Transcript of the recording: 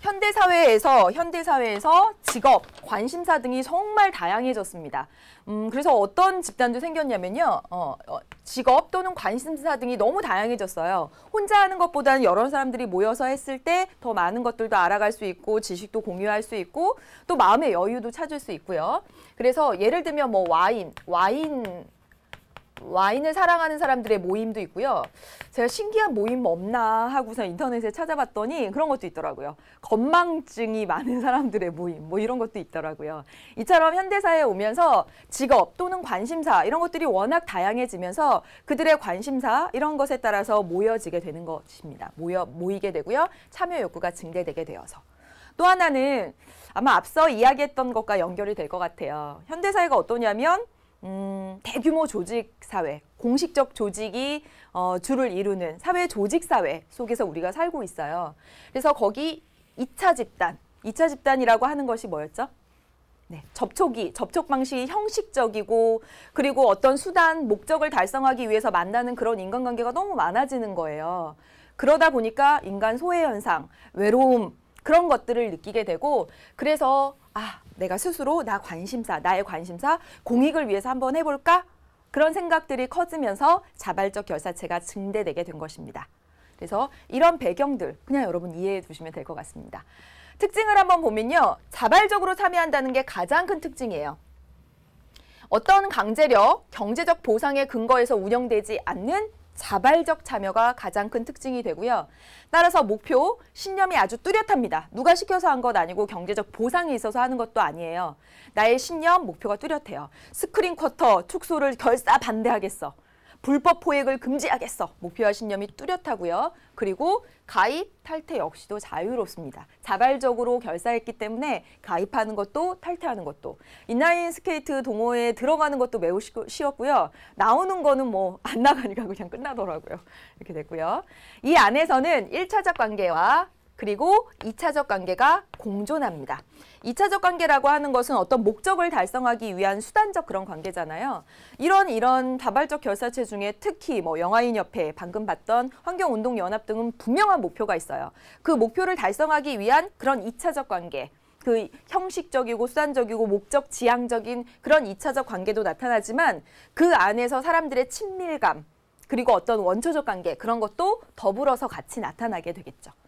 현대 사회에서 현대 사회에서 직업, 관심사 등이 정말 다양해졌습니다. 음, 그래서 어떤 집단도 생겼냐면요. 어, 어, 직업 또는 관심사 등이 너무 다양해졌어요. 혼자 하는 것보다는 여러 사람들이 모여서 했을 때 더 많은 것들도 알아갈 수 있고 지식도 공유할 수 있고 또 마음의 여유도 찾을 수 있고요. 그래서 예를 들면 뭐 와인, 와인 와인을 사랑하는 사람들의 모임도 있고요. 제가 신기한 모임 없나 하고서 인터넷에 찾아봤더니 그런 것도 있더라고요. 건망증이 많은 사람들의 모임 뭐 이런 것도 있더라고요. 이처럼 현대사에 오면서 직업 또는 관심사 이런 것들이 워낙 다양해지면서 그들의 관심사 이런 것에 따라서 모여지게 되는 것입니다. 모여 모이게 되고요. 참여 욕구가 증대되게 되어서 또 하나는 아마 앞서 이야기했던 것과 연결이 될 것 같아요. 현대사회가 어떠냐면 음, 대규모 조직 사회, 공식적 조직이 어, 주를 이루는 사회 조직 사회 속에서 우리가 살고 있어요. 그래서 거기 2차 집단, 2차 집단이라고 하는 것이 뭐였죠? 네, 접촉이 접촉 방식이 형식적이고 그리고 어떤 수단, 목적을 달성하기 위해서 만나는 그런 인간관계가 너무 많아지는 거예요. 그러다 보니까 인간 소외 현상, 외로움, 그런 것들을 느끼게 되고 그래서 아 내가 스스로 나 관심사 나의 관심사 공익을 위해서 한번 해볼까 그런 생각들이 커지면서 자발적 결사체가 증대되게 된 것입니다. 그래서 이런 배경들 그냥 여러분 이해해 두시면 될 것 같습니다. 특징을 한번 보면요. 자발적으로 참여한다는 게 가장 큰 특징이에요. 어떤 강제력, 경제적 보상의 근거에서 운영되지 않는 자발적 참여가 가장 큰 특징이 되고요. 따라서 목표, 신념이 아주 뚜렷합니다. 누가 시켜서 한 것 아니고 경제적 보상이 있어서 하는 것도 아니에요. 나의 신념, 목표가 뚜렷해요. 스크린 쿼터, 축소를 결사 반대하겠어. 불법 포획을 금지하겠어. 목표와 신념이 뚜렷하고요. 그리고 가입, 탈퇴 역시도 자유롭습니다. 자발적으로 결사했기 때문에 가입하는 것도 탈퇴하는 것도 인라인 스케이트 동호회에 들어가는 것도 매우 쉬웠고요. 나오는 거는 뭐 안 나가니까 그냥 끝나더라고요. 이렇게 됐고요. 이 안에서는 1차적 관계와 그리고 이차적 관계가 공존합니다. 이차적 관계라고 하는 것은 어떤 목적을 달성하기 위한 수단적 그런 관계잖아요. 이런 이런 다발적 결사체 중에 특히 뭐 영화인협회, 방금 봤던 환경운동연합 등은 분명한 목표가 있어요. 그 목표를 달성하기 위한 그런 이차적 관계, 그 형식적이고 수단적이고 목적 지향적인 그런 이차적 관계도 나타나지만 그 안에서 사람들의 친밀감, 그리고 어떤 원초적 관계 그런 것도 더불어서 같이 나타나게 되겠죠.